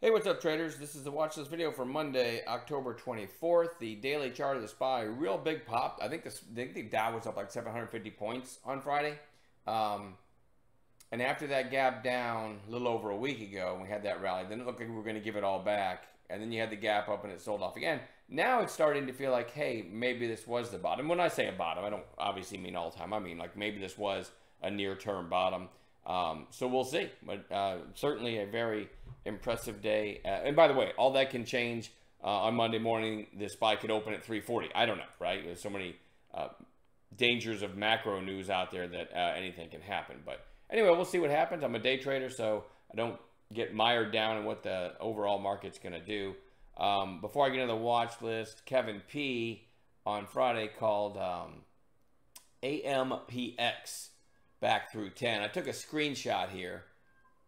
Hey, what's up traders? This is the watch this video for Monday, October 24th. The daily chart of the SPY, real big pop. I think, this, I think the Dow was up like 750 points on Friday. Um, and after that gap down a little over a week ago, we had that rally. Then it looked like we were going to give it all back. And then you had the gap up and it sold off again. Now it's starting to feel like, hey, maybe this was the bottom. When I say a bottom, I don't obviously mean all time. I mean like maybe this was a near-term bottom. Um, so we'll see. But uh, certainly a very impressive day. Uh, and by the way, all that can change uh, on Monday morning. This buy could open at 340. I don't know, right? There's so many uh, dangers of macro news out there that uh, anything can happen. But anyway, we'll see what happens. I'm a day trader, so I don't get mired down in what the overall market's going to do. Um, before I get into the watch list, Kevin P on Friday called um, AMPX back through 10. I took a screenshot here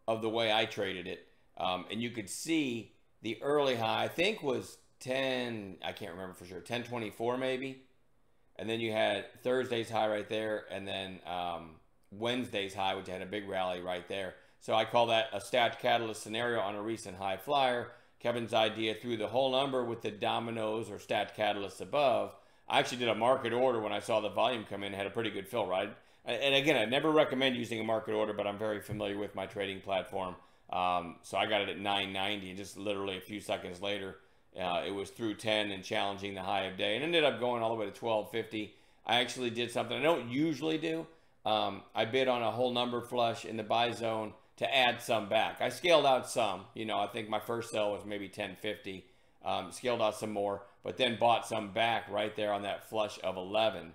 of the way I traded it. Um, and you could see the early high, I think was 10, I can't remember for sure, 1024 maybe. And then you had Thursday's high right there, and then um, Wednesday's high, which had a big rally right there. So I call that a stat catalyst scenario on a recent high flyer. Kevin's idea through the whole number with the dominoes or stat catalysts above. I actually did a market order when I saw the volume come in, had a pretty good fill, right? And again, I never recommend using a market order, but I'm very familiar with my trading platform. Um, so I got it at 990, and just literally a few seconds later, uh, it was through 10 and challenging the high of day, and ended up going all the way to 1250. I actually did something I don't usually do. Um, I bid on a whole number flush in the buy zone to add some back. I scaled out some. You know, I think my first sell was maybe 1050. Um, scaled out some more, but then bought some back right there on that flush of 11,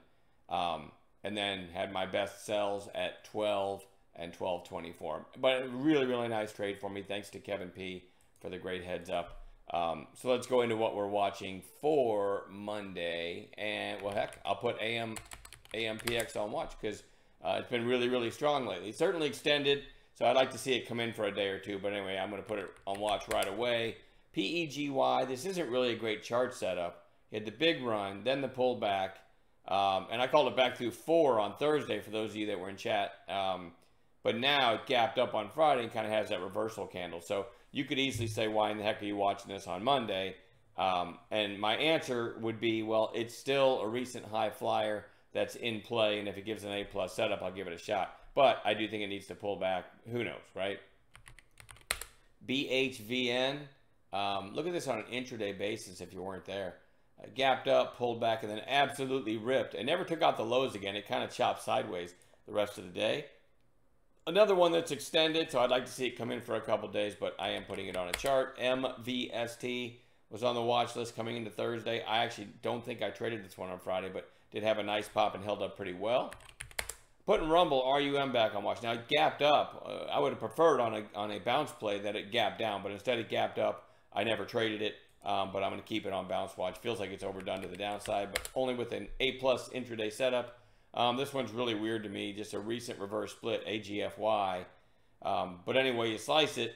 um, and then had my best sells at 12 and 1224. But really, really nice trade for me. Thanks to Kevin P for the great heads up. Um, so let's go into what we're watching for Monday. And well, heck, I'll put AM AMPX on watch because uh, it's been really, really strong lately. It's certainly extended, so I'd like to see it come in for a day or two. But anyway, I'm going to put it on watch right away. PEGY, this isn't really a great chart setup. You had the big run, then the pullback. Um, and I called it back through four on Thursday for those of you that were in chat. Um, but now it gapped up on Friday and kind of has that reversal candle. So you could easily say, why in the heck are you watching this on Monday? Um, and my answer would be, well, it's still a recent high flyer that's in play. And if it gives an A plus setup, I'll give it a shot. But I do think it needs to pull back. Who knows, right? BHVN. Um, look at this on an intraday basis if you weren't there. Uh, gapped up, pulled back, and then absolutely ripped. It never took out the lows again. It kind of chopped sideways the rest of the day. Another one that's extended, so I'd like to see it come in for a couple days, but I am putting it on a chart. MVST was on the watch list coming into Thursday. I actually don't think I traded this one on Friday, but did have a nice pop and held up pretty well. Putting Rumble RUM back on watch. Now, it gapped up. Uh, I would have preferred on a, on a bounce play that it gapped down, but instead it gapped up. I never traded it, um, but I'm going to keep it on bounce watch. Feels like it's overdone to the downside, but only with an A-plus intraday setup. Um, this one's really weird to me, just a recent reverse split, AGFY. Um, but anyway, you slice it,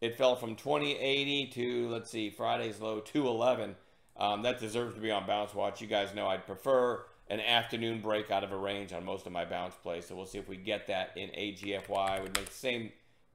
it fell from 2080 to, let's see, Friday's low, 211. Um, that deserves to be on bounce watch. You guys know I'd prefer an afternoon break out of a range on most of my bounce plays. So we'll see if we get that in AGFY. I would make the same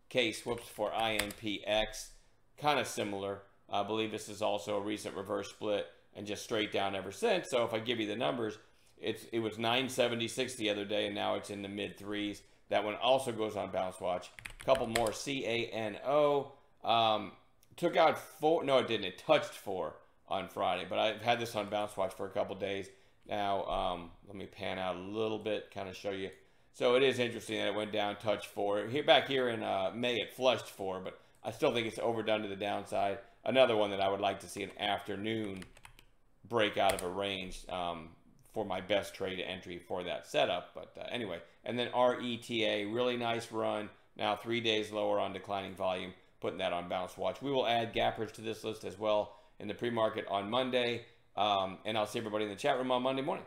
case, whoops, for INPX. Kind of similar. I believe this is also a recent reverse split and just straight down ever since. So if I give you the numbers, it's it was 976 the other day, and now it's in the mid threes. That one also goes on bounce watch. A couple more. C A N O um, took out four. No, it didn't. It touched four on Friday, but I've had this on bounce watch for a couple days now. Um, let me pan out a little bit, kind of show you. So it is interesting that it went down, touched four. Here back here in uh, May, it flushed four, but I still think it's overdone to the downside. Another one that I would like to see an afternoon break out of a range. Um, for my best trade entry for that setup. But uh, anyway, and then RETA, really nice run. Now three days lower on declining volume, putting that on bounce watch. We will add gappers to this list as well in the pre-market on Monday. Um, and I'll see everybody in the chat room on Monday morning.